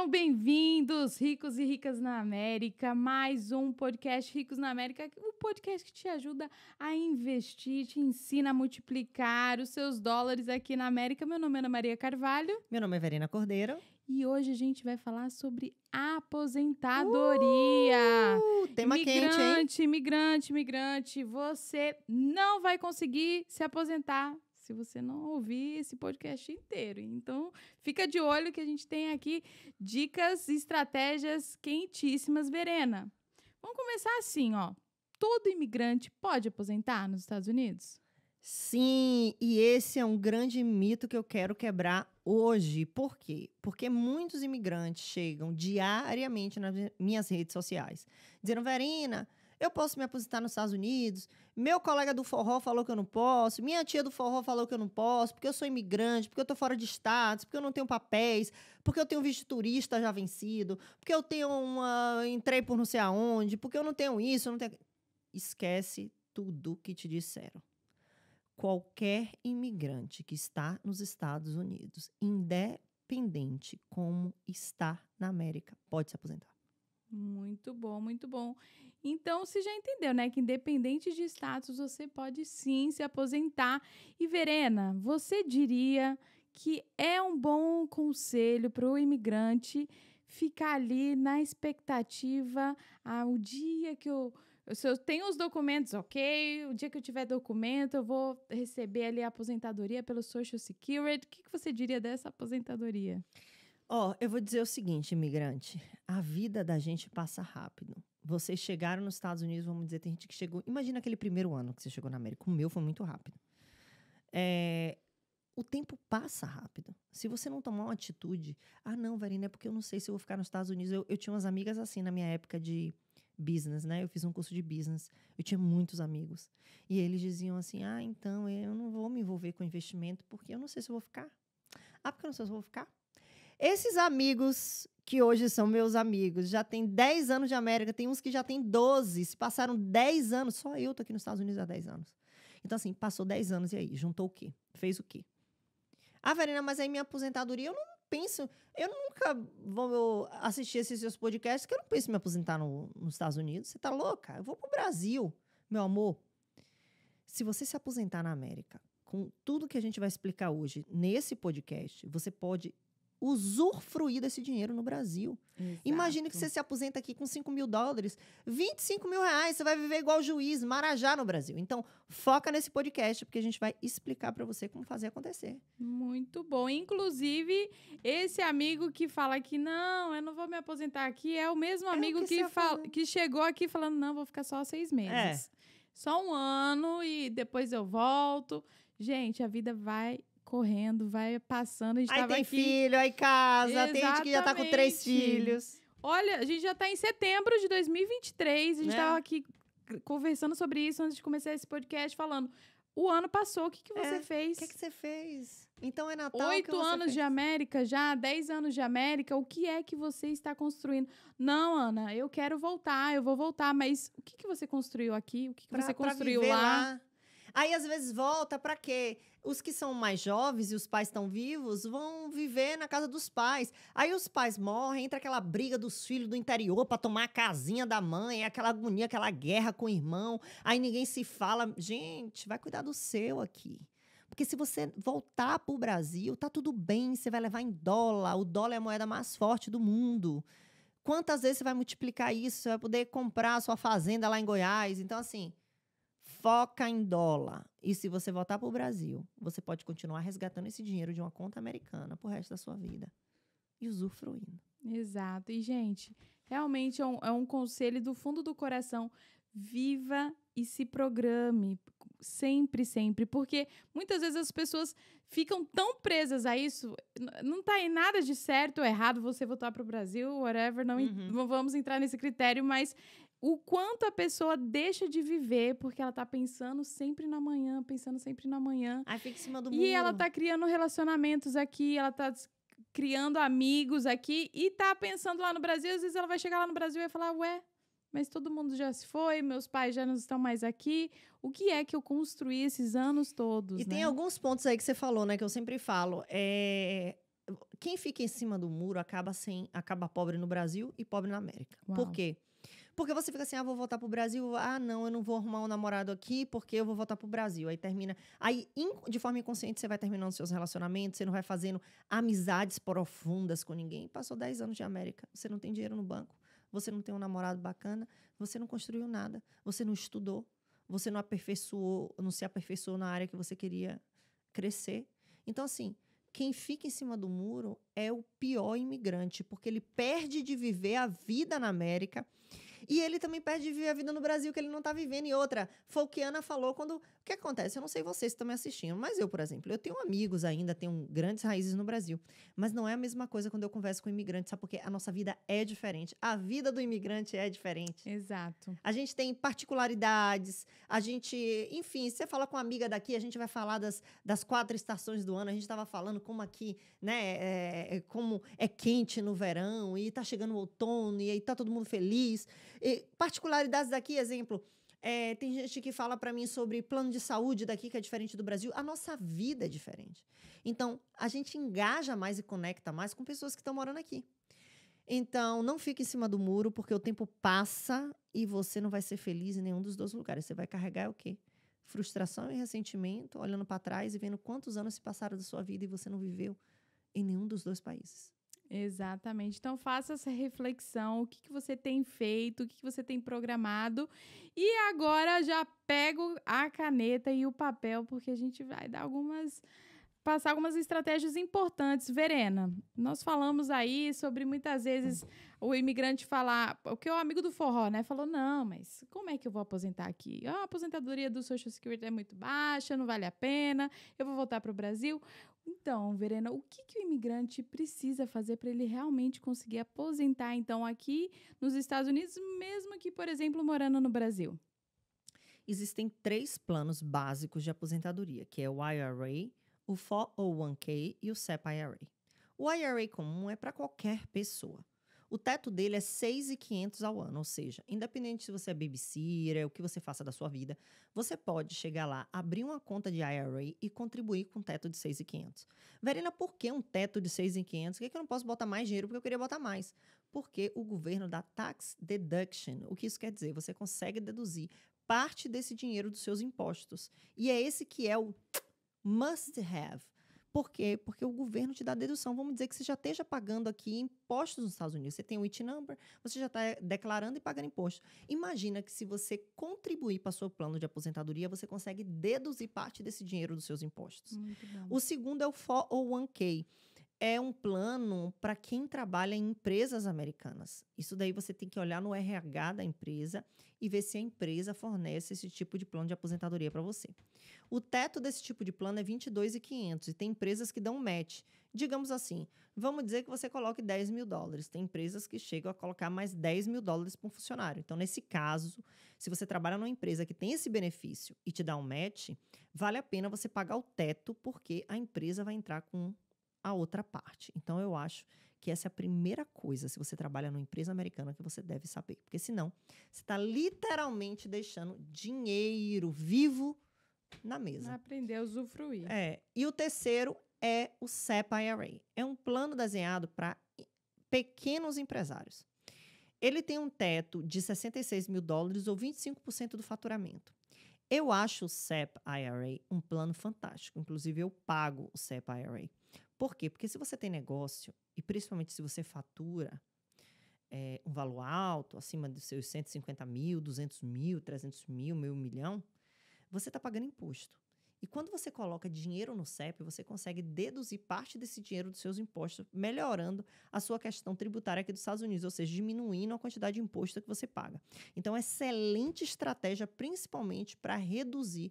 Sejam bem-vindos, ricos e ricas na América, mais um podcast Ricos na América, o um podcast que te ajuda a investir, te ensina a multiplicar os seus dólares aqui na América. Meu nome é Ana Maria Carvalho. Meu nome é Verena Cordeiro. E hoje a gente vai falar sobre aposentadoria. Uh, tema imigrante, quente, hein? Imigrante, imigrante, imigrante, você não vai conseguir se aposentar se você não ouvir esse podcast inteiro. Então, fica de olho que a gente tem aqui dicas e estratégias quentíssimas, Verena. Vamos começar assim, ó. Todo imigrante pode aposentar nos Estados Unidos? Sim, e esse é um grande mito que eu quero quebrar hoje. Por quê? Porque muitos imigrantes chegam diariamente nas minhas redes sociais dizendo, Verena, eu posso me aposentar nos Estados Unidos, meu colega do forró falou que eu não posso, minha tia do forró falou que eu não posso, porque eu sou imigrante, porque eu tô fora de status, porque eu não tenho papéis, porque eu tenho visto turista já vencido, porque eu tenho uma. entrei por não sei aonde, porque eu não tenho isso, eu não tenho. Esquece tudo que te disseram. Qualquer imigrante que está nos Estados Unidos, independente como está na América, pode se aposentar. Muito bom, muito bom. Então, você já entendeu, né? Que independente de status, você pode sim se aposentar. E, Verena, você diria que é um bom conselho para o imigrante ficar ali na expectativa ao ah, dia que eu. Se eu tenho os documentos, ok. O dia que eu tiver documento, eu vou receber ali a aposentadoria pelo Social Security. O que, que você diria dessa aposentadoria? Ó, oh, eu vou dizer o seguinte, imigrante: a vida da gente passa rápido. Vocês chegaram nos Estados Unidos, vamos dizer, tem gente que chegou. Imagina aquele primeiro ano que você chegou na América. O meu foi muito rápido. É, o tempo passa rápido. Se você não tomar uma atitude, ah, não, Verina, é porque eu não sei se eu vou ficar nos Estados Unidos. Eu, eu tinha umas amigas assim na minha época de business, né? Eu fiz um curso de business. Eu tinha muitos amigos. E eles diziam assim: ah, então eu não vou me envolver com investimento porque eu não sei se eu vou ficar. Ah, porque eu não sei se eu vou ficar. Esses amigos que hoje são meus amigos, já tem 10 anos de América, tem uns que já tem 12, se passaram 10 anos, só eu tô aqui nos Estados Unidos há 10 anos. Então, assim, passou 10 anos e aí? Juntou o quê? Fez o quê? Ah, Verena, mas aí minha aposentadoria, eu não penso. Eu nunca vou assistir esses seus podcasts, que eu não penso em me aposentar no, nos Estados Unidos. Você tá louca? Eu vou pro Brasil, meu amor. Se você se aposentar na América, com tudo que a gente vai explicar hoje nesse podcast, você pode usufruir desse dinheiro no Brasil. Exato. Imagina que você se aposenta aqui com 5 mil dólares, 25 mil reais, você vai viver igual juiz, marajá no Brasil. Então, foca nesse podcast, porque a gente vai explicar para você como fazer acontecer. Muito bom. Inclusive, esse amigo que fala que não, eu não vou me aposentar aqui, é o mesmo é amigo que, que, fala, que chegou aqui falando, não, vou ficar só seis é. meses. É. Só um ano e depois eu volto. Gente, a vida vai correndo, vai passando. A gente aí tem aqui... filho, aí casa, Exatamente. tem gente que já tá com três filhos. Olha, a gente já tá em setembro de 2023, a gente é. tava aqui conversando sobre isso antes de começar esse podcast, falando. O ano passou, o que, que você é. fez? O que, que você fez? Então é Natal. Oito anos fez? de América já, dez anos de América, o que é que você está construindo? Não, Ana, eu quero voltar, eu vou voltar, mas o que, que você construiu aqui? O que, que pra, você construiu lá? lá? Aí às vezes volta para quê? Os que são mais jovens e os pais estão vivos vão viver na casa dos pais. Aí os pais morrem, entra aquela briga dos filhos do interior para tomar a casinha da mãe, é aquela agonia, aquela guerra com o irmão. Aí ninguém se fala, gente, vai cuidar do seu aqui. Porque se você voltar para o Brasil, tá tudo bem, você vai levar em dólar, o dólar é a moeda mais forte do mundo. Quantas vezes você vai multiplicar isso? Você vai poder comprar a sua fazenda lá em Goiás. Então, assim, foca em dólar. E se você voltar para o Brasil, você pode continuar resgatando esse dinheiro de uma conta americana o resto da sua vida e usufruindo. Exato. E, gente, realmente é um, é um conselho do fundo do coração. Viva e se programe sempre, sempre, porque muitas vezes as pessoas ficam tão presas a isso, não tá em nada de certo ou errado você voltar para o Brasil, whatever, não uhum. vamos entrar nesse critério, mas o quanto a pessoa deixa de viver porque ela tá pensando sempre na manhã, pensando sempre na manhã. Aí fica em cima do mundo. E ela tá criando relacionamentos aqui, ela tá criando amigos aqui e tá pensando lá no Brasil. Às vezes ela vai chegar lá no Brasil e vai falar, ué, mas todo mundo já se foi, meus pais já não estão mais aqui. O que é que eu construí esses anos todos? E né? tem alguns pontos aí que você falou, né, que eu sempre falo. É... Quem fica em cima do muro acaba sem, acaba pobre no Brasil e pobre na América. Uau. Por quê? Porque você fica assim, ah, vou voltar pro Brasil, ah, não, eu não vou arrumar um namorado aqui porque eu vou voltar pro Brasil. Aí termina. Aí, de forma inconsciente, você vai terminando seus relacionamentos, você não vai fazendo amizades profundas com ninguém. Passou 10 anos de América, você não tem dinheiro no banco, você não tem um namorado bacana, você não construiu nada, você não estudou, você não aperfeiçoou, não se aperfeiçoou na área que você queria crescer. Então, assim, quem fica em cima do muro é o pior imigrante, porque ele perde de viver a vida na América, e ele também perde de viver a vida no Brasil que ele não tá vivendo. E outra, Ana falou quando. O que acontece? Eu não sei vocês que estão me assistindo, mas eu, por exemplo, eu tenho amigos ainda, tenho grandes raízes no Brasil. Mas não é a mesma coisa quando eu converso com imigrantes, sabe? Porque a nossa vida é diferente. A vida do imigrante é diferente. Exato. A gente tem particularidades, a gente. Enfim, você fala com uma amiga daqui, a gente vai falar das, das quatro estações do ano. A gente tava falando como aqui, né? É, é como é quente no verão e tá chegando o outono e aí tá todo mundo feliz. E particularidades daqui, exemplo. É, tem gente que fala para mim sobre plano de saúde daqui que é diferente do Brasil. A nossa vida é diferente. Então, a gente engaja mais e conecta mais com pessoas que estão morando aqui. Então, não fique em cima do muro, porque o tempo passa e você não vai ser feliz em nenhum dos dois lugares. Você vai carregar o quê? Frustração e ressentimento, olhando para trás e vendo quantos anos se passaram da sua vida e você não viveu em nenhum dos dois países. Exatamente. Então faça essa reflexão, o que, que você tem feito, o que, que você tem programado. E agora já pego a caneta e o papel, porque a gente vai dar algumas passar algumas estratégias importantes. Verena, nós falamos aí sobre muitas vezes o imigrante falar, o que é o amigo do forró, né? Falou: não, mas como é que eu vou aposentar aqui? A aposentadoria do Social Security é muito baixa, não vale a pena, eu vou voltar para o Brasil. Então, Verena, o que, que o imigrante precisa fazer para ele realmente conseguir aposentar, então, aqui nos Estados Unidos, mesmo que, por exemplo, morando no Brasil? Existem três planos básicos de aposentadoria, que é o IRA, o 401k e o SEP IRA. O IRA comum é para qualquer pessoa. O teto dele é 6,500 ao ano, ou seja, independente se você é babysitter, o que você faça da sua vida, você pode chegar lá, abrir uma conta de IRA e contribuir com um teto de 6,500. Verena, por que um teto de 6,500? Por que, que eu não posso botar mais dinheiro? Porque eu queria botar mais. Porque o governo dá tax deduction. O que isso quer dizer? Você consegue deduzir parte desse dinheiro dos seus impostos. E é esse que é o must have por quê? Porque o governo te dá dedução. Vamos dizer que você já esteja pagando aqui impostos nos Estados Unidos. Você tem o IT number, você já está eh, declarando e pagando imposto. Imagina que se você contribuir para o seu plano de aposentadoria, você consegue deduzir parte desse dinheiro dos seus impostos. O segundo é o 401k. É um plano para quem trabalha em empresas americanas. Isso daí você tem que olhar no RH da empresa e ver se a empresa fornece esse tipo de plano de aposentadoria para você. O teto desse tipo de plano é 22,500 e tem empresas que dão match. Digamos assim, vamos dizer que você coloque 10 mil dólares. Tem empresas que chegam a colocar mais 10 mil dólares um funcionário. Então, nesse caso, se você trabalha numa empresa que tem esse benefício e te dá um match, vale a pena você pagar o teto, porque a empresa vai entrar com a outra parte. Então, eu acho que essa é a primeira coisa, se você trabalha numa empresa americana, que você deve saber. Porque senão, você está literalmente deixando dinheiro vivo na mesa. Aprender a usufruir. É. E o terceiro é o SEP IRA. É um plano desenhado para pequenos empresários. Ele tem um teto de 66 mil dólares ou 25% do faturamento. Eu acho o SEP IRA um plano fantástico. Inclusive, eu pago o SEP IRA. Por quê? Porque se você tem negócio, e principalmente se você fatura é, um valor alto, acima dos seus 150 mil, 200 mil, 300 mil, meio milhão, você está pagando imposto. E quando você coloca dinheiro no CEP, você consegue deduzir parte desse dinheiro dos seus impostos, melhorando a sua questão tributária aqui dos Estados Unidos, ou seja, diminuindo a quantidade de imposto que você paga. Então, é excelente estratégia, principalmente para reduzir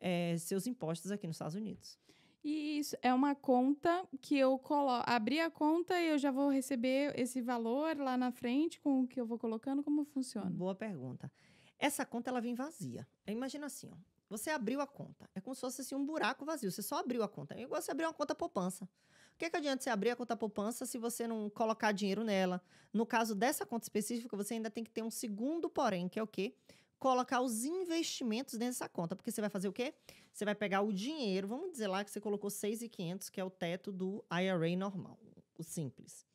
é, seus impostos aqui nos Estados Unidos. E isso é uma conta que eu colo abri a conta e eu já vou receber esse valor lá na frente com o que eu vou colocando, como funciona? Boa pergunta. Essa conta ela vem vazia. Imagina assim, ó. Você abriu a conta. É como se fosse assim, um buraco vazio. Você só abriu a conta. É igual você abrir uma conta poupança. O que, é que adianta você abrir a conta poupança se você não colocar dinheiro nela? No caso dessa conta específica, você ainda tem que ter um segundo porém, que é o quê? colocar os investimentos nessa conta, porque você vai fazer o quê? Você vai pegar o dinheiro, vamos dizer lá que você colocou 6.500, que é o teto do IRA normal, o simples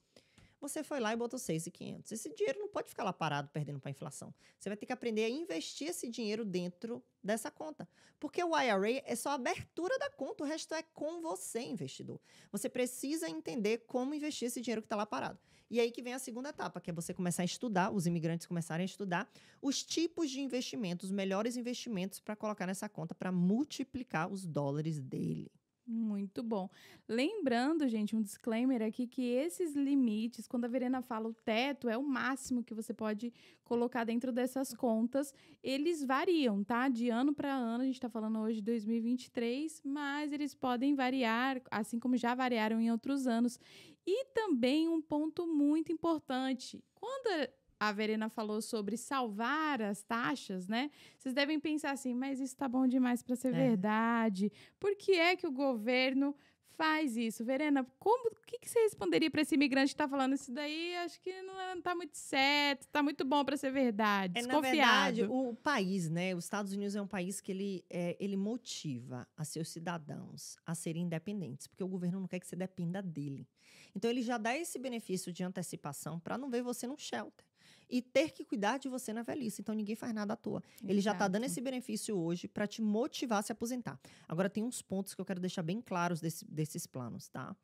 você foi lá e botou 6,500. Esse dinheiro não pode ficar lá parado perdendo para a inflação. Você vai ter que aprender a investir esse dinheiro dentro dessa conta. Porque o IRA é só a abertura da conta, o resto é com você, investidor. Você precisa entender como investir esse dinheiro que está lá parado. E aí que vem a segunda etapa, que é você começar a estudar, os imigrantes começarem a estudar os tipos de investimentos, os melhores investimentos para colocar nessa conta para multiplicar os dólares dele. Muito bom. Lembrando, gente, um disclaimer aqui que esses limites, quando a Verena fala o teto, é o máximo que você pode colocar dentro dessas contas, eles variam, tá? De ano para ano, a gente está falando hoje de 2023, mas eles podem variar, assim como já variaram em outros anos. E também um ponto muito importante: quando a Verena falou sobre salvar as taxas, né? Vocês devem pensar assim, mas isso tá bom demais para ser é. verdade. Por que é que o governo faz isso? Verena, como, o que, que você responderia para esse imigrante que está falando isso daí? Acho que não está é, muito certo, está muito bom para ser verdade, é, Na verdade, o país, né? Os Estados Unidos é um país que ele, é, ele motiva a seus cidadãos a serem independentes, porque o governo não quer que você dependa dele. Então, ele já dá esse benefício de antecipação para não ver você num shelter e ter que cuidar de você na velhice. Então ninguém faz nada à toa. Exato. Ele já está dando esse benefício hoje para te motivar a se aposentar. Agora tem uns pontos que eu quero deixar bem claros desse, desses planos, tá?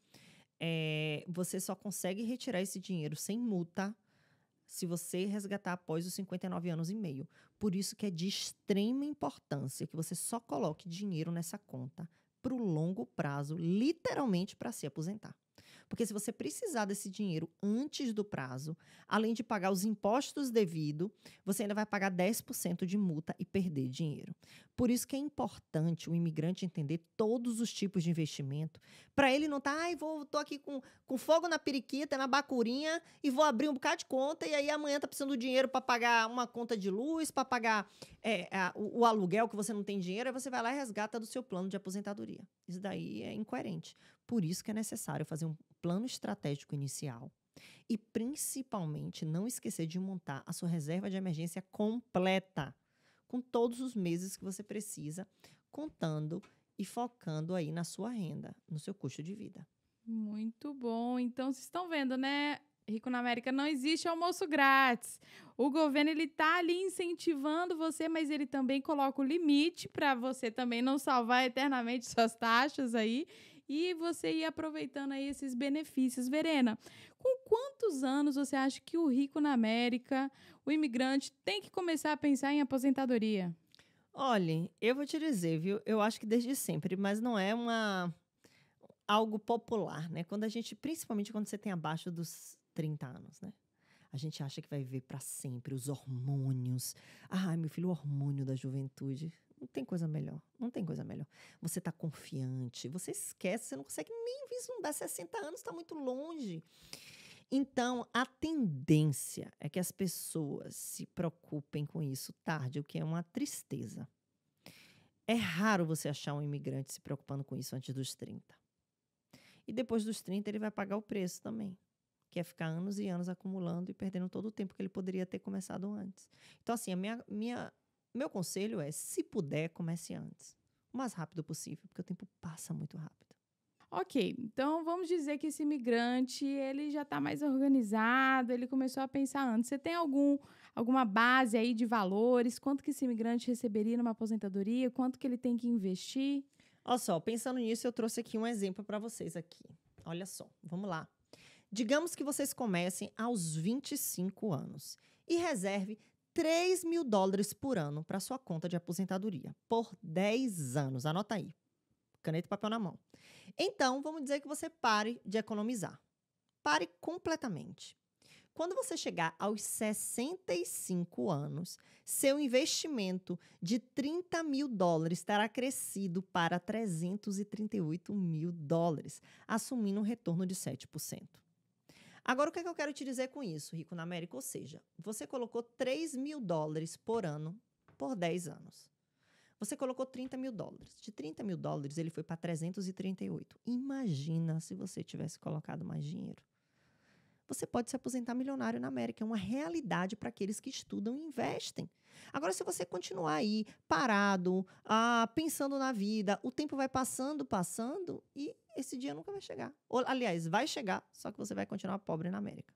É, você só consegue retirar esse dinheiro sem multa se você resgatar após os 59 anos e meio. Por isso que é de extrema importância que você só coloque dinheiro nessa conta para o longo prazo, literalmente para se aposentar. Porque se você precisar desse dinheiro antes do prazo, além de pagar os impostos devido, você ainda vai pagar 10% de multa e perder dinheiro. Por isso que é importante o imigrante entender todos os tipos de investimento. Para ele não estar, tá, ai, vou, tô aqui com, com fogo na periquita, na bacurinha, e vou abrir um bocado de conta, e aí amanhã tá precisando do dinheiro para pagar uma conta de luz, para pagar é, a, o, o, aluguel que você não tem dinheiro, aí você vai lá e resgata do seu plano de aposentadoria. Isso daí é incoerente. Por isso que é necessário fazer um plano estratégico inicial. E principalmente não esquecer de montar a sua reserva de emergência completa com todos os meses que você precisa, contando e focando aí na sua renda, no seu custo de vida. Muito bom. Então, vocês estão vendo, né? Rico na América não existe almoço grátis. O governo ele tá ali incentivando você, mas ele também coloca o limite para você também não salvar eternamente suas taxas aí e você ir aproveitando aí esses benefícios. Verena, com quantos anos você acha que o rico na América, o imigrante, tem que começar a pensar em aposentadoria? Olhem, eu vou te dizer, viu? Eu acho que desde sempre, mas não é uma algo popular, né? Quando a gente, principalmente quando você tem abaixo dos 30 anos, né? A gente acha que vai viver para sempre os hormônios. Ah, meu filho, o hormônio da juventude. Não tem coisa melhor. Não tem coisa melhor. Você tá confiante, você esquece, você não consegue nem vislumbrar 60 anos, tá muito longe. Então, a tendência é que as pessoas se preocupem com isso tarde, o que é uma tristeza. É raro você achar um imigrante se preocupando com isso antes dos 30. E depois dos 30, ele vai pagar o preço também, que é ficar anos e anos acumulando e perdendo todo o tempo que ele poderia ter começado antes. Então, assim, minha, minha, meu conselho é: se puder, comece antes. O mais rápido possível, porque o tempo passa muito rápido. Ok, então vamos dizer que esse imigrante ele já está mais organizado, ele começou a pensar antes. Você tem algum alguma base aí de valores? Quanto que esse imigrante receberia numa aposentadoria? Quanto que ele tem que investir? Olha só, pensando nisso, eu trouxe aqui um exemplo para vocês aqui. Olha só, vamos lá. Digamos que vocês comecem aos 25 anos e reserve 3 mil dólares por ano para sua conta de aposentadoria por 10 anos. Anota aí, caneta e papel na mão. Então, vamos dizer que você pare de economizar. Pare completamente. Quando você chegar aos 65 anos, seu investimento de 30 mil dólares terá crescido para 338 mil dólares, assumindo um retorno de 7%. Agora, o que, é que eu quero te dizer com isso, Rico na América? Ou seja, você colocou 3 mil dólares por ano por 10 anos. Você colocou 30 mil dólares. De 30 mil dólares, ele foi para 338. Imagina se você tivesse colocado mais dinheiro. Você pode se aposentar milionário na América. É uma realidade para aqueles que estudam e investem. Agora, se você continuar aí parado, ah, pensando na vida, o tempo vai passando, passando e esse dia nunca vai chegar. Ou, aliás, vai chegar, só que você vai continuar pobre na América.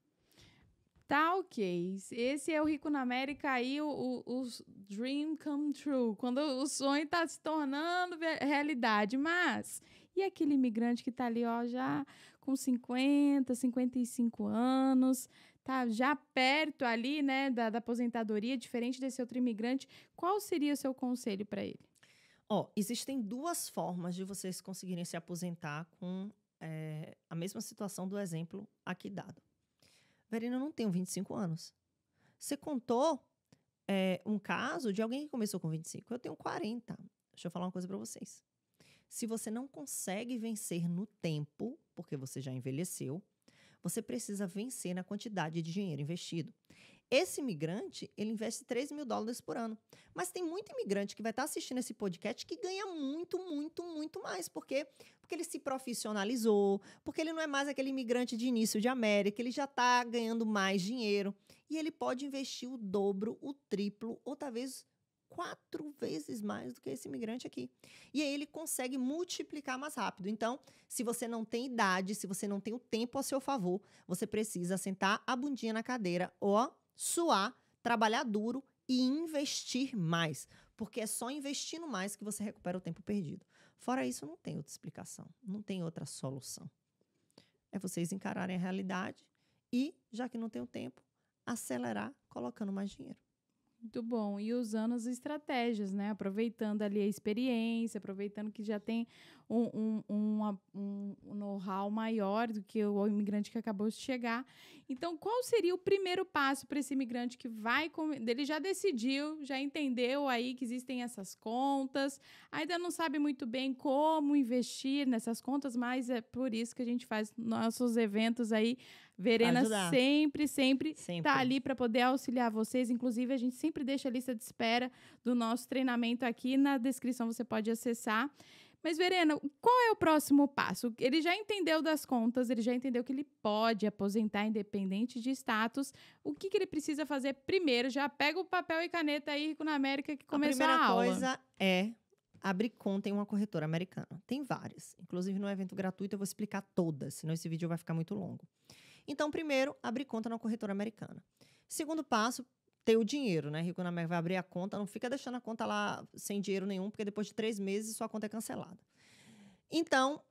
Tá ok. Esse é o Rico na América aí, o, o, o Dream Come True. Quando o sonho tá se tornando realidade. Mas e aquele imigrante que tá ali, ó, já com 50, 55 anos, tá já perto ali, né, da, da aposentadoria, diferente desse outro imigrante, qual seria o seu conselho para ele? Ó, oh, existem duas formas de vocês conseguirem se aposentar com é, a mesma situação do exemplo aqui dado. Verena, eu não tenho 25 anos. Você contou é, um caso de alguém que começou com 25. Eu tenho 40. Deixa eu falar uma coisa para vocês. Se você não consegue vencer no tempo, porque você já envelheceu, você precisa vencer na quantidade de dinheiro investido. Esse imigrante, ele investe 3 mil dólares por ano. Mas tem muito imigrante que vai estar tá assistindo esse podcast que ganha muito, muito, muito mais. Por quê? Porque ele se profissionalizou, porque ele não é mais aquele imigrante de início de América, ele já está ganhando mais dinheiro. E ele pode investir o dobro, o triplo, ou talvez quatro vezes mais do que esse imigrante aqui. E aí ele consegue multiplicar mais rápido. Então, se você não tem idade, se você não tem o tempo a seu favor, você precisa sentar a bundinha na cadeira, ó, suar, trabalhar duro e investir mais. Porque é só investindo mais que você recupera o tempo perdido. Fora isso, não tem outra explicação, não tem outra solução. É vocês encararem a realidade e, já que não tem o tempo, acelerar colocando mais dinheiro. Muito bom. E usando as estratégias, né? Aproveitando ali a experiência, aproveitando que já tem um, um, um, um, um know-how maior do que o imigrante que acabou de chegar. Então, qual seria o primeiro passo para esse imigrante que vai. Ele já decidiu, já entendeu aí que existem essas contas, ainda não sabe muito bem como investir nessas contas, mas é por isso que a gente faz nossos eventos aí Verena Ajudar. sempre, sempre, tá sempre tá ali para poder auxiliar vocês. Inclusive, a gente sempre deixa a lista de espera do nosso treinamento aqui na descrição, você pode acessar. Mas, Verena, qual é o próximo passo? Ele já entendeu das contas, ele já entendeu que ele pode aposentar independente de status. O que, que ele precisa fazer primeiro? Já pega o papel e caneta aí, Rico na América, que começou a, aula. a primeira coisa é abrir conta em uma corretora americana. Tem várias. Inclusive, no evento gratuito, eu vou explicar todas, senão esse vídeo vai ficar muito longo. Então, primeiro, abrir conta na corretora americana. Segundo passo, ter o dinheiro, né? Rico na América vai abrir a conta, não fica deixando a conta lá sem dinheiro nenhum, porque depois de três meses sua conta é cancelada. Então,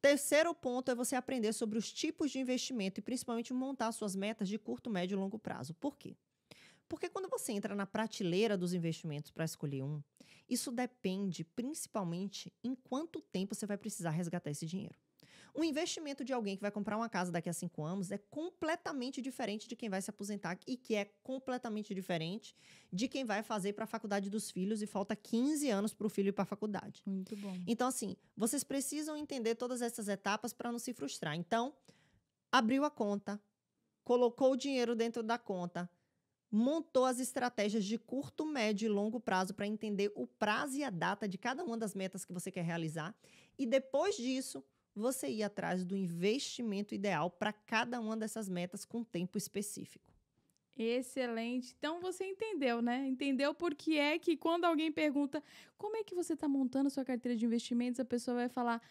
terceiro ponto é você aprender sobre os tipos de investimento e principalmente montar suas metas de curto, médio e longo prazo. Por quê? Porque quando você entra na prateleira dos investimentos para escolher um, isso depende principalmente em quanto tempo você vai precisar resgatar esse dinheiro. O investimento de alguém que vai comprar uma casa daqui a cinco anos é completamente diferente de quem vai se aposentar e que é completamente diferente de quem vai fazer para a faculdade dos filhos e falta 15 anos para o filho ir para a faculdade. Muito bom. Então, assim, vocês precisam entender todas essas etapas para não se frustrar. Então, abriu a conta, colocou o dinheiro dentro da conta, montou as estratégias de curto, médio e longo prazo para entender o prazo e a data de cada uma das metas que você quer realizar. E depois disso, você ir atrás do investimento ideal para cada uma dessas metas com tempo específico. Excelente. Então você entendeu, né? Entendeu por que é que quando alguém pergunta como é que você está montando sua carteira de investimentos, a pessoa vai falar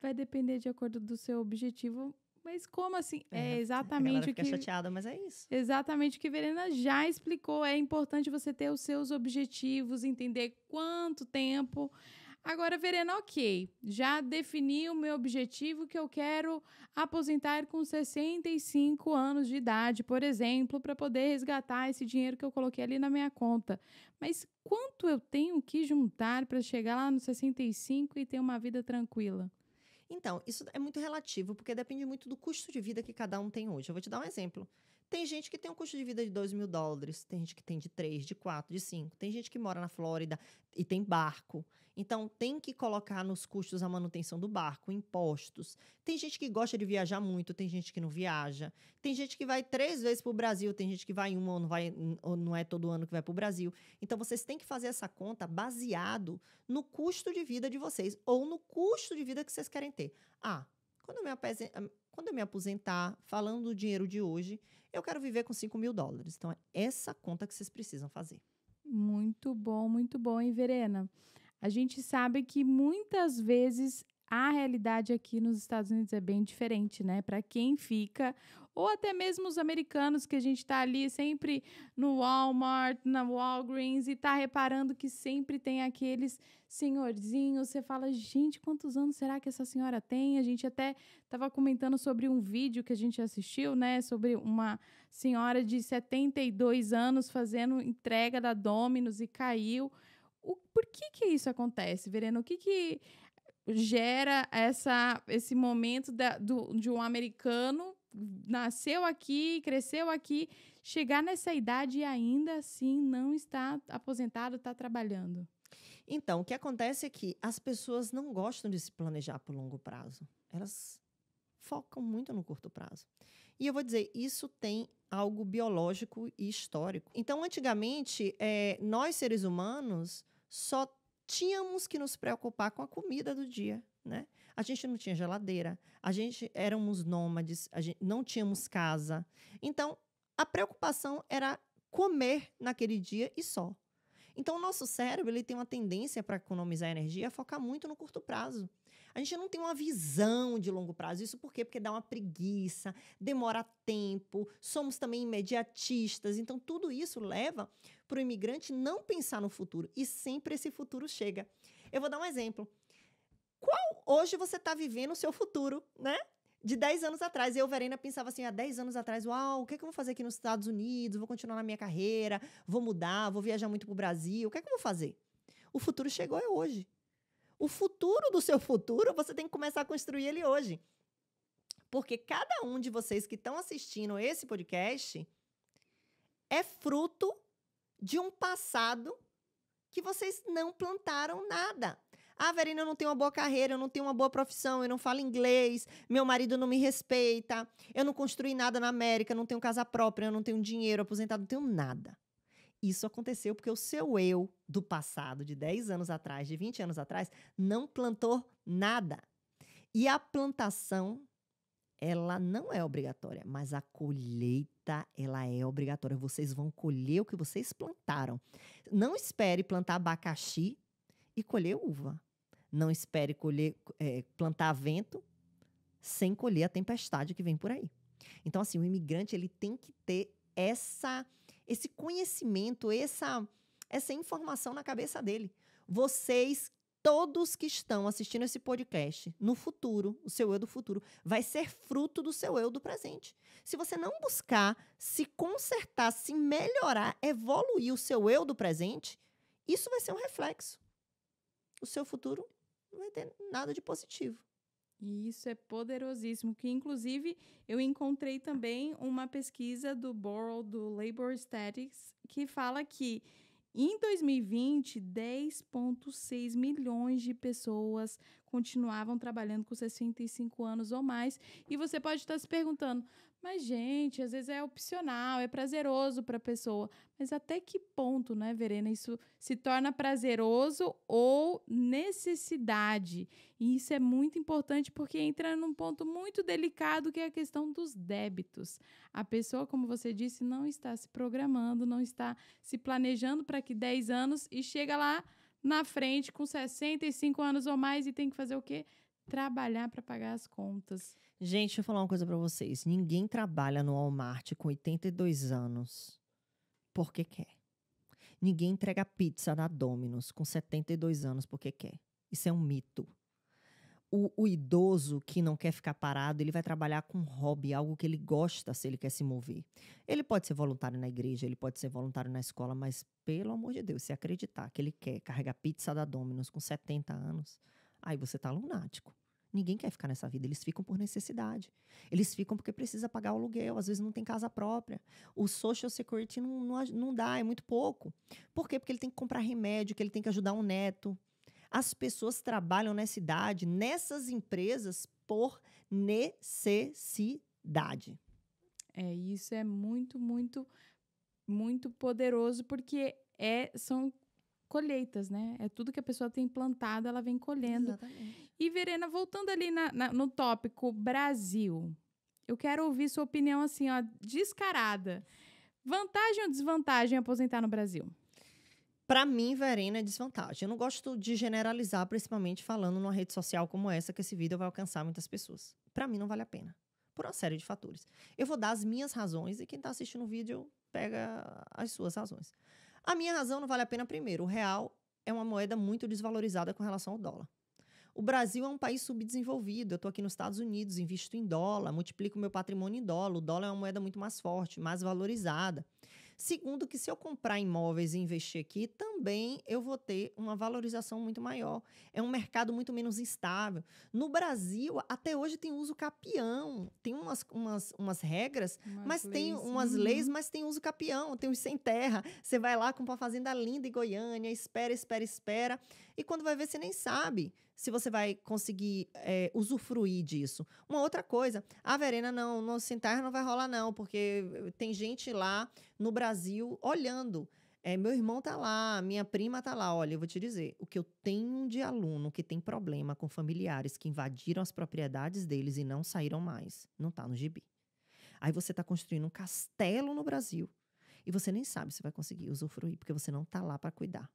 vai depender de acordo do seu objetivo. Mas como assim? É, é exatamente o que. chateada, mas é isso. Exatamente o que Verena já explicou. É importante você ter os seus objetivos, entender quanto tempo Agora, Verena, ok, já defini o meu objetivo que eu quero aposentar com 65 anos de idade, por exemplo, para poder resgatar esse dinheiro que eu coloquei ali na minha conta. Mas quanto eu tenho que juntar para chegar lá nos 65 e ter uma vida tranquila? Então, isso é muito relativo, porque depende muito do custo de vida que cada um tem hoje. Eu vou te dar um exemplo. Tem gente que tem um custo de vida de 2 mil dólares, tem gente que tem de 3, de 4, de 5, tem gente que mora na Flórida e tem barco. Então, tem que colocar nos custos a manutenção do barco, impostos. Tem gente que gosta de viajar muito, tem gente que não viaja. Tem gente que vai três vezes para o Brasil, tem gente que vai uma ou não, vai, ou não é todo ano que vai para o Brasil. Então, vocês têm que fazer essa conta baseado no custo de vida de vocês ou no custo de vida que vocês querem ter. Ah, quando eu me, quando eu me aposentar, falando do dinheiro de hoje, eu quero viver com 5 mil dólares. Então, é essa conta que vocês precisam fazer. Muito bom, muito bom. hein, Verena, a gente sabe que muitas vezes a realidade aqui nos Estados Unidos é bem diferente, né? Para quem fica, ou até mesmo os americanos que a gente está ali sempre no Walmart, na Walgreens e tá reparando que sempre tem aqueles senhorzinhos, você fala, gente, quantos anos será que essa senhora tem? A gente até estava comentando sobre um vídeo que a gente assistiu, né, sobre uma senhora de 72 anos fazendo entrega da Domino's e caiu. O, por que que isso acontece, Verena? O que que gera essa, esse momento da, do, de um americano nasceu aqui, cresceu aqui, chegar nessa idade e ainda assim não está aposentado, está trabalhando? Então, o que acontece é que as pessoas não gostam de se planejar o longo prazo. Elas focam muito no curto prazo. E eu vou dizer, isso tem algo biológico e histórico. Então, antigamente, é, nós seres humanos só tínhamos que nos preocupar com a comida do dia, né? A gente não tinha geladeira, a gente éramos nômades, a gente não tínhamos casa. Então, a preocupação era comer naquele dia e só. Então, o nosso cérebro ele tem uma tendência para economizar energia focar muito no curto prazo. A gente não tem uma visão de longo prazo. Isso por quê? Porque dá uma preguiça, demora tempo, somos também imediatistas. Então, tudo isso leva para o imigrante não pensar no futuro. E sempre esse futuro chega. Eu vou dar um exemplo. Qual hoje você está vivendo o seu futuro, né? de 10 anos atrás. Eu, Verena, pensava assim, há 10 anos atrás, uau, o que, é que eu vou fazer aqui nos Estados Unidos? Vou continuar na minha carreira? Vou mudar? Vou viajar muito para o Brasil? O que é que eu vou fazer? O futuro chegou é hoje. O futuro do seu futuro, você tem que começar a construir ele hoje. Porque cada um de vocês que estão assistindo esse podcast é fruto de um passado que vocês não plantaram nada. Ah, Verena, eu não tenho uma boa carreira, eu não tenho uma boa profissão, eu não falo inglês, meu marido não me respeita, eu não construí nada na América, não tenho casa própria, eu não tenho dinheiro, aposentado, não tenho nada. Isso aconteceu porque o seu eu do passado, de 10 anos atrás, de 20 anos atrás, não plantou nada. E a plantação, ela não é obrigatória, mas a colheita, ela é obrigatória. Vocês vão colher o que vocês plantaram. Não espere plantar abacaxi e colher uva. Não espere colher, é, plantar vento sem colher a tempestade que vem por aí. Então, assim, o imigrante ele tem que ter essa esse conhecimento, essa, essa informação na cabeça dele. Vocês, todos que estão assistindo esse podcast, no futuro, o seu eu do futuro, vai ser fruto do seu eu do presente. Se você não buscar se consertar, se melhorar, evoluir o seu eu do presente, isso vai ser um reflexo. O seu futuro não vai ter nada de positivo. E isso é poderosíssimo, que inclusive eu encontrei também uma pesquisa do Borrow do Labor Statics que fala que em 2020, 10,6 milhões de pessoas continuavam trabalhando com 65 anos ou mais. E você pode estar se perguntando, mas, gente, às vezes é opcional, é prazeroso para a pessoa. Mas até que ponto, né, Verena, isso se torna prazeroso ou necessidade? E isso é muito importante porque entra num ponto muito delicado que é a questão dos débitos. A pessoa, como você disse, não está se programando, não está se planejando para que 10 anos e chega lá na frente com 65 anos ou mais e tem que fazer o quê? Trabalhar para pagar as contas. Gente, deixa eu falar uma coisa para vocês. Ninguém trabalha no Walmart com 82 anos porque quer. Ninguém entrega pizza na Domino's com 72 anos porque quer. Isso é um mito. O, o, idoso que não quer ficar parado, ele vai trabalhar com hobby, algo que ele gosta se ele quer se mover. Ele pode ser voluntário na igreja, ele pode ser voluntário na escola, mas pelo amor de Deus, se acreditar que ele quer carregar pizza da Domino's com 70 anos, aí você tá lunático. Ninguém quer ficar nessa vida, eles ficam por necessidade. Eles ficam porque precisa pagar o aluguel, às vezes não tem casa própria. O social security não, não, não dá, é muito pouco. Por quê? Porque ele tem que comprar remédio, que ele tem que ajudar um neto. As pessoas trabalham nessa idade, nessas empresas, por necessidade. É, isso é muito, muito, muito poderoso, porque é, são colheitas, né? É tudo que a pessoa tem plantado, ela vem colhendo. Exatamente. E Verena, voltando ali na, na, no tópico Brasil, eu quero ouvir sua opinião assim, ó, descarada. Vantagem ou desvantagem aposentar no Brasil? Para mim, Verena, é desvantagem. Eu não gosto de generalizar, principalmente falando numa rede social como essa, que esse vídeo vai alcançar muitas pessoas. Para mim, não vale a pena. Por uma série de fatores. Eu vou dar as minhas razões e quem está assistindo o vídeo pega as suas razões. A minha razão não vale a pena, primeiro. O real é uma moeda muito desvalorizada com relação ao dólar. O Brasil é um país subdesenvolvido. Eu estou aqui nos Estados Unidos, invisto em dólar, multiplico meu patrimônio em dólar. O dólar é uma moeda muito mais forte, mais valorizada. Segundo, que se eu comprar imóveis e investir aqui, também eu vou ter uma valorização muito maior. É um mercado muito menos instável. No Brasil, até hoje tem uso capião. Tem umas, umas, umas regras, umas mas leis. tem umas uhum. leis, mas tem uso capião, tem os sem terra. Você vai lá, compra uma fazenda linda em Goiânia, espera, espera, espera. E quando vai ver, você nem sabe se você vai conseguir é, usufruir disso. Uma outra coisa, a Verena, não, no Sintar não vai rolar, não, porque eh, tem gente lá no Brasil olhando. É, meu irmão tá lá, minha prima tá lá. Olha, eu vou te dizer, o que eu tenho de aluno que tem problema com familiares que invadiram as propriedades deles e não saíram mais, não tá no gibi. Aí você tá construindo um castelo no Brasil e você nem sabe se vai conseguir usufruir, porque você não está lá para cuidar.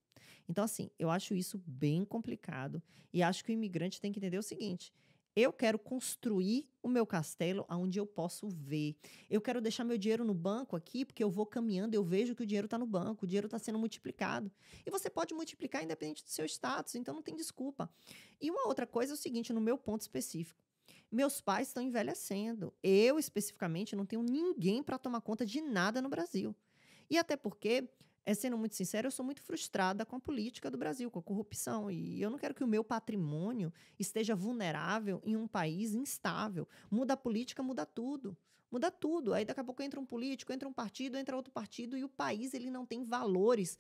Então, assim, eu acho isso bem complicado e acho que o imigrante tem que entender o seguinte. Eu quero construir o meu castelo onde eu posso ver. Eu quero deixar meu dinheiro no banco aqui, porque eu vou caminhando, eu vejo que o dinheiro está no banco, o dinheiro está sendo multiplicado. E você pode multiplicar independente do seu status, então não tem desculpa. E uma outra coisa é o seguinte, no meu ponto específico. Meus pais estão envelhecendo. Eu, especificamente, não tenho ninguém para tomar conta de nada no Brasil. E até porque, eh, sendo muito sincero, eu sou muito frustrada com a política do Brasil, com a corrupção. E eu não quero que o meu patrimônio esteja vulnerável em um país instável. Muda a política, muda tudo. Muda tudo. Aí daqui a pouco entra um político, entra um partido, entra outro partido e o país ele não tem valores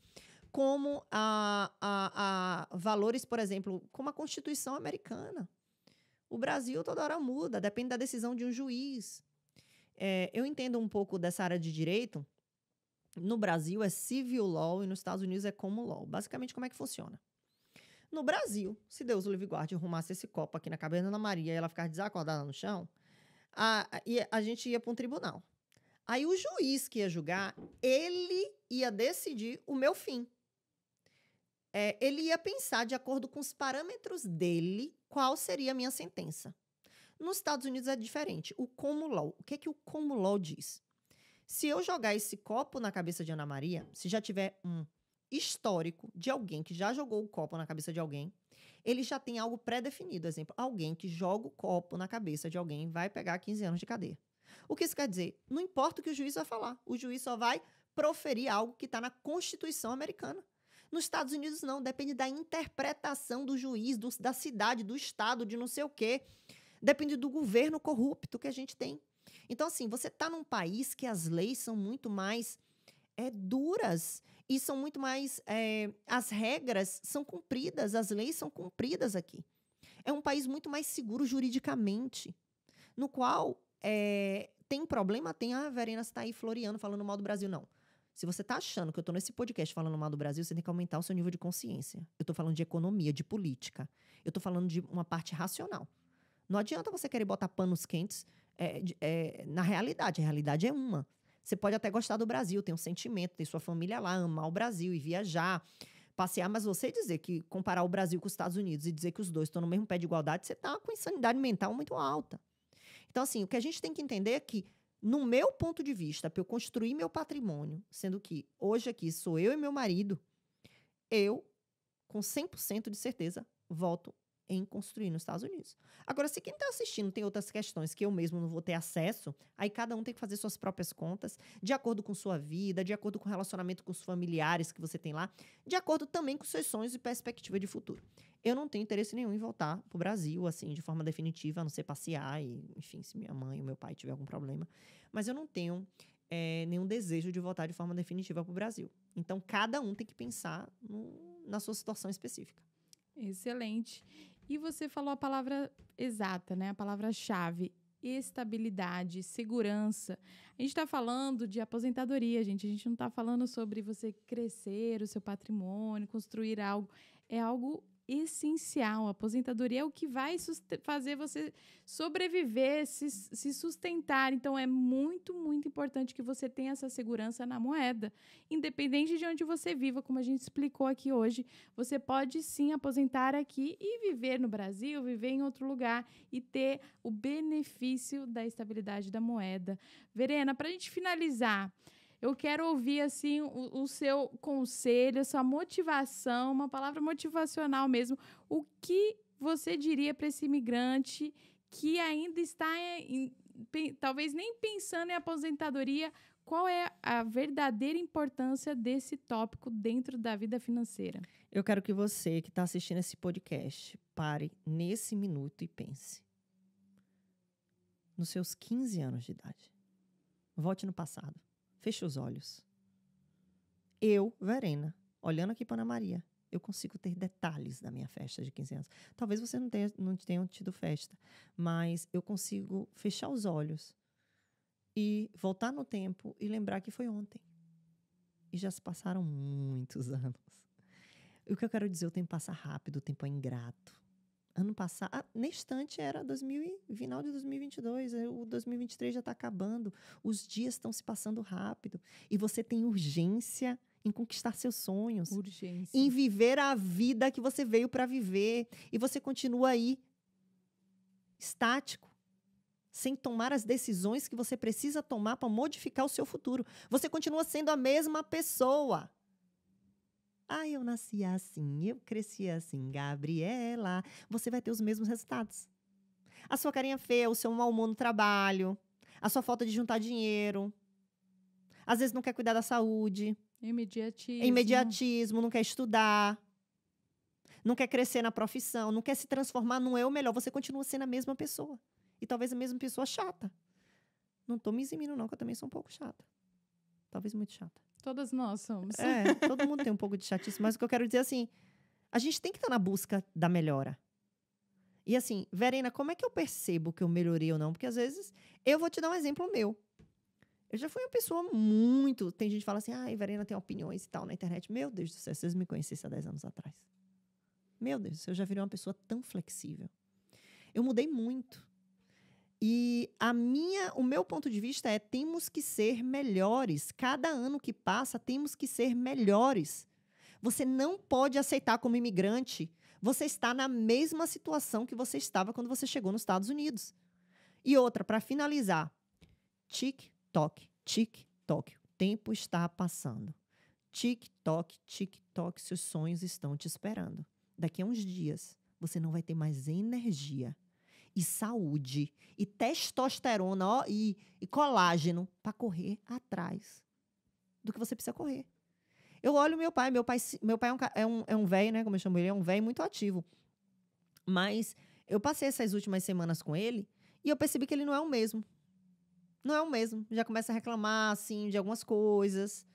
como a, a, a valores, por exemplo, como a Constituição americana. O Brasil toda hora muda, depende da decisão de um juiz. É, eu entendo um pouco dessa área de direito, no Brasil é civil law e nos Estados Unidos é common law. Basicamente, como é que funciona? No Brasil, se Deus o livre guarde arrumasse esse copo aqui na cabeça da Ana Maria e ela ficar desacordada no chão, a, a, a gente ia para um tribunal. Aí o juiz que ia julgar, ele ia decidir o meu fim. É, ele ia pensar, de acordo com os parâmetros dele, qual seria a minha sentença. Nos Estados Unidos é diferente. O common law. O que, é que o common law diz? Se eu jogar esse copo na cabeça de Ana Maria, se já tiver um histórico de alguém que já jogou o copo na cabeça de alguém, ele já tem algo pré-definido. Exemplo, alguém que joga o copo na cabeça de alguém vai pegar 15 anos de cadeia. O que isso quer dizer? Não importa o que o juiz vai falar, o juiz só vai proferir algo que está na Constituição americana. Nos Estados Unidos, não, depende da interpretação do juiz, do, da cidade, do estado, de não sei o quê. Depende do governo corrupto que a gente tem. Então, assim, você está num país que as leis são muito mais é, duras e são muito mais. É, as regras são cumpridas, as leis são cumpridas aqui. É um país muito mais seguro juridicamente, no qual é, tem problema, tem. Ah, Verena está aí floreando, falando mal do Brasil. Não. Se você está achando que eu estou nesse podcast falando mal do Brasil, você tem que aumentar o seu nível de consciência. Eu estou falando de economia, de política. Eu estou falando de uma parte racional. Não adianta você querer botar panos quentes é, é, na realidade. A realidade é uma. Você pode até gostar do Brasil, ter um sentimento, ter sua família lá, amar o Brasil e viajar, passear, mas você dizer que comparar o Brasil com os Estados Unidos e dizer que os dois estão no mesmo pé de igualdade, você está com insanidade mental muito alta. Então, assim, o que a gente tem que entender é que, no meu ponto de vista, para eu construir meu patrimônio, sendo que hoje aqui sou eu e meu marido, eu, com 100% de certeza, voto em construir nos Estados Unidos. Agora, se quem está assistindo tem outras questões que eu mesmo não vou ter acesso, aí cada um tem que fazer suas próprias contas, de acordo com sua vida, de acordo com o relacionamento com os familiares que você tem lá, de acordo também com seus sonhos e perspectiva de futuro. Eu não tenho interesse nenhum em voltar para o Brasil, assim, de forma definitiva, a não ser passear e, enfim, se minha mãe ou meu pai tiver algum problema. Mas eu não tenho é, nenhum desejo de voltar de forma definitiva para o Brasil. Então, cada um tem que pensar no, na sua situação específica. Excelente. E você falou a palavra exata, né? A palavra-chave. Estabilidade, segurança. A gente está falando de aposentadoria, gente. A gente não está falando sobre você crescer o seu patrimônio, construir algo. É algo essencial. A aposentadoria é o que vai fazer você sobreviver, se, se sustentar. Então, é muito, muito importante que você tenha essa segurança na moeda. Independente de onde você viva, como a gente explicou aqui hoje, você pode sim aposentar aqui e viver no Brasil, viver em outro lugar e ter o benefício da estabilidade da moeda. Verena, para a gente finalizar. Eu quero ouvir assim o, o seu conselho, sua motivação, uma palavra motivacional mesmo. O que você diria para esse imigrante que ainda está em, em, talvez nem pensando em aposentadoria? Qual é a verdadeira importância desse tópico dentro da vida financeira? Eu quero que você que está assistindo esse podcast pare nesse minuto e pense. Nos seus 15 anos de idade. Volte no passado. Feche os olhos. Eu, Verena, olhando aqui para Ana Maria, eu consigo ter detalhes da minha festa de 15 anos. Talvez você não tenha, não tenha tido festa, mas eu consigo fechar os olhos e voltar no tempo e lembrar que foi ontem. E já se passaram muitos anos. E o que eu quero dizer, o tempo passa rápido, o tempo é ingrato ano passado, ah, neste instante era 2000 e, final de 2022, é, o 2023 já está acabando, os dias estão se passando rápido e você tem urgência em conquistar seus sonhos, urgência. em viver a vida que você veio para viver e você continua aí estático, sem tomar as decisões que você precisa tomar para modificar o seu futuro. Você continua sendo a mesma pessoa. Ah, eu nasci assim, eu cresci assim, Gabriela. Você vai ter os mesmos resultados. A sua carinha feia, o seu mau humor no trabalho, a sua falta de juntar dinheiro. Às vezes não quer cuidar da saúde. Imediatismo. Imediatismo, não quer estudar. Não quer crescer na profissão, não quer se transformar num eu é melhor. Você continua sendo a mesma pessoa. E talvez a mesma pessoa chata. Não tô me eximindo, não, que eu também sou um pouco chata. Talvez muito chata. Todas nós somos. É, todo mundo tem um pouco de chatice, mas o que eu quero dizer é assim, a gente tem que estar tá na busca da melhora. E assim, Verena, como é que eu percebo que eu melhorei ou não? Porque às vezes eu vou te dar um exemplo meu. Eu já fui uma pessoa muito. Tem gente que fala assim, ah, Verena tem opiniões e tal na internet. Meu Deus do céu, vocês me conhecessem há 10 anos atrás. Meu Deus, eu já virei uma pessoa tão flexível. Eu mudei muito. E a minha, o meu ponto de vista é temos que ser melhores. Cada ano que passa, temos que ser melhores. Você não pode aceitar como imigrante. Você está na mesma situação que você estava quando você chegou nos Estados Unidos. E outra, para finalizar, tic-toc, tic-toc. O tempo está passando. Tic-toc, tic-toc, seus sonhos estão te esperando. Daqui a uns dias, você não vai ter mais energia e saúde, e testosterona ó, e, e colágeno para correr atrás do que você precisa correr. Eu olho meu pai, meu pai, meu pai é um é um, é um velho, né? Como eu chamo ele, é um velho muito ativo. Mas eu passei essas últimas semanas com ele e eu percebi que ele não é o mesmo. Não é o mesmo. Já começa a reclamar, assim, de algumas coisas.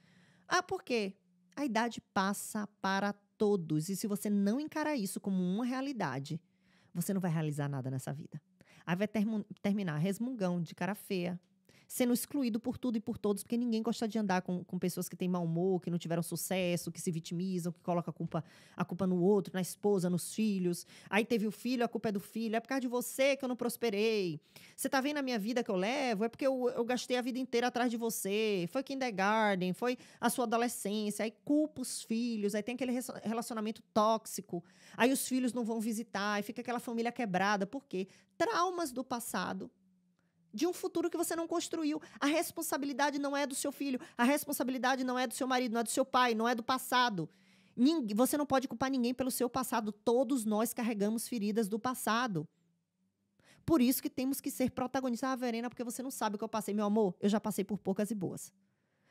Ah, por quê? A idade passa para todos. E se você não encara isso como uma realidade você não vai realizar nada nessa vida. Aí vai terminar resmungão, de cara feia, sendo excluído por tudo e por todos, porque ninguém gosta de andar com, com pessoas que têm mau humor, que não tiveram sucesso, que se vitimizam, que colocam a culpa, a culpa no outro, na esposa, nos filhos. Aí teve o filho, a culpa é do filho, é por causa de você que eu não prosperei. Você tá vendo a minha vida que eu levo? É porque eu, eu gastei a vida inteira atrás de você. Foi kindergarten, foi a sua adolescência. Aí culpa os filhos, aí tem aquele relacionamento tóxico. Aí os filhos não vão visitar, aí fica aquela família quebrada. Por quê? Traumas do passado de um futuro que você não construiu. A responsabilidade não é do seu filho, a responsabilidade não é do seu marido, não é do seu pai, não é do passado. Você não pode culpar ninguém pelo seu passado. Todos nós carregamos feridas do passado. Por isso que temos que ser protagonistas. Ah, Verena, porque você não sabe o que eu passei. Meu amor, eu já passei por poucas e boas.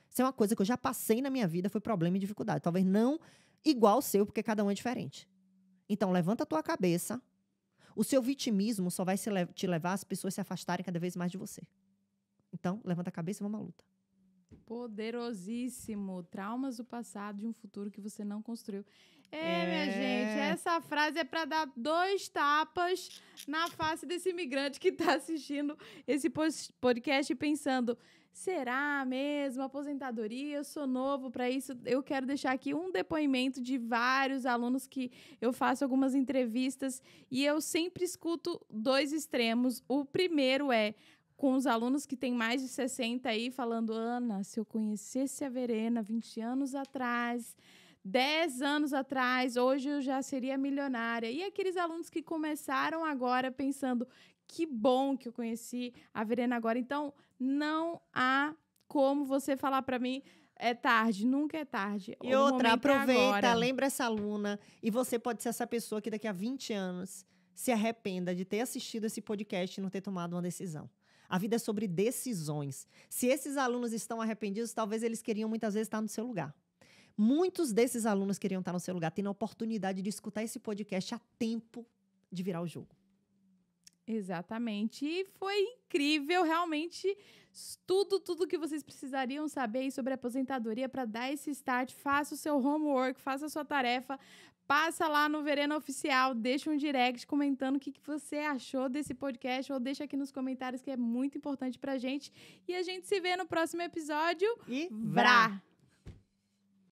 Isso é uma coisa que eu já passei na minha vida, foi problema e dificuldade. Talvez não igual o seu, porque cada um é diferente. Então, levanta a tua cabeça, o seu vitimismo só vai te levar as pessoas se afastarem cada vez mais de você. Então, levanta a cabeça e vamos à luta. Poderosíssimo. Traumas do passado de um futuro que você não construiu. É, é, minha gente, essa frase é para dar dois tapas na face desse imigrante que está assistindo esse podcast pensando: será mesmo aposentadoria? Eu sou novo para isso. Eu quero deixar aqui um depoimento de vários alunos que eu faço algumas entrevistas e eu sempre escuto dois extremos. O primeiro é com os alunos que têm mais de 60 aí falando: "Ana, se eu conhecesse a Verena 20 anos atrás, 10 anos atrás, hoje eu já seria milionária. E aqueles alunos que começaram agora pensando: que bom que eu conheci a Verena agora. Então, não há como você falar para mim. É tarde, nunca é tarde. E outra, é aproveita, é lembra essa aluna. E você pode ser essa pessoa que daqui a 20 anos se arrependa de ter assistido esse podcast e não ter tomado uma decisão. A vida é sobre decisões. Se esses alunos estão arrependidos, talvez eles queriam muitas vezes estar no seu lugar. Muitos desses alunos queriam estar no seu lugar, tendo a oportunidade de escutar esse podcast a tempo de virar o jogo. Exatamente. E foi incrível, realmente. Tudo, tudo que vocês precisariam saber sobre aposentadoria para dar esse start. Faça o seu homework, faça a sua tarefa. Passa lá no Verena Oficial, deixa um direct comentando o que, que você achou desse podcast ou deixa aqui nos comentários que é muito importante pra gente. E a gente se vê no próximo episódio. E vrá! vrá.